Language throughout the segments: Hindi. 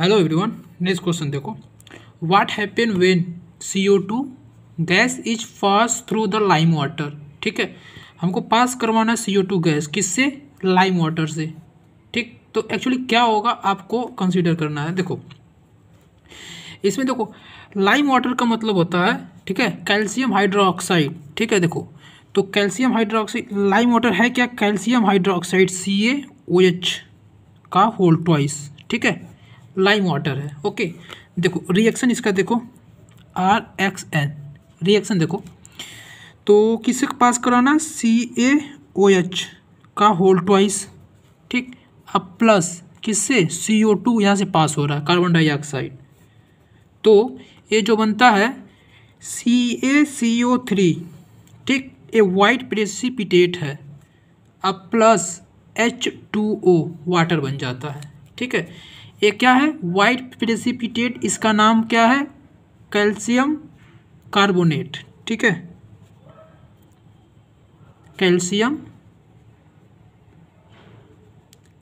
हेलो एवरीवन नेक्स्ट क्वेश्चन देखो what happen when C O two gas is pass through the lime water ठीक है हमको पास करवाना है सी ओ टू गैस किससे लाइम वाटर से ठीक तो एक्चुअली क्या होगा आपको कंसिडर करना है देखो इसमें देखो लाइम वाटर का मतलब होता है ठीक है कैल्शियम हाइड्रोक्साइड ठीक है देखो तो कैल्शियम हाइड्रोक्साइड लाइम वाटर है क्या कैल्शियम हाइड्रोक्साइड सी एच का होल ट्वाइस ठीक है लाइम वाटर है ओके देखो रिएक्शन इसका देखो आर एक्स एन रिएक्शन देखो तो किसे पास कराना सी ए ओ एच का होल ट्वाइस ठीक अब प्लस किससे सी ओ टू यहाँ से पास हो रहा है कार्बन डाइऑक्साइड तो ये जो बनता है सी ए सी ओ थ्री ठीक ए वाइट प्रेसिपिटेट है अब plus H two O water बन जाता है ठीक है ये क्या है वाइट प्रेसिपिटेट इसका नाम क्या है कैल्शियम कार्बोनेट ठीक है कैल्शियम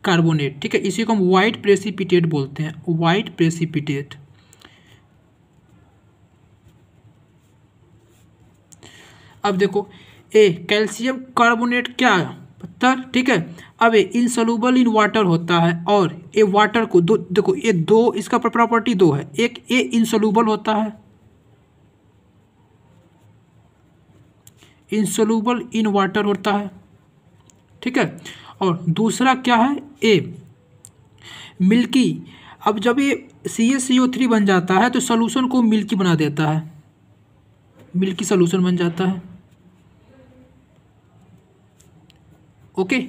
कार्बोनेट ठीक है इसी को हम वाइट प्रेसिपिटेट बोलते हैं वाइट प्रेसिपिटेट अब देखो ए कैल्शियम कार्बोनेट क्या है? पत्थर ठीक है अब ये इनसलूबल इन वाटर होता है और ये वाटर को दो देखो ये दो इसका प्रॉपर्टी दो है एक ये इनसलूबल होता है इनसलूबल इन वाटर होता है ठीक है और दूसरा क्या है ए मिल्की अब जब ये C S C O three बन जाता है तो सोलूशन को मिल्की बना देता है मिल्की सोलूशन बन जाता है ओके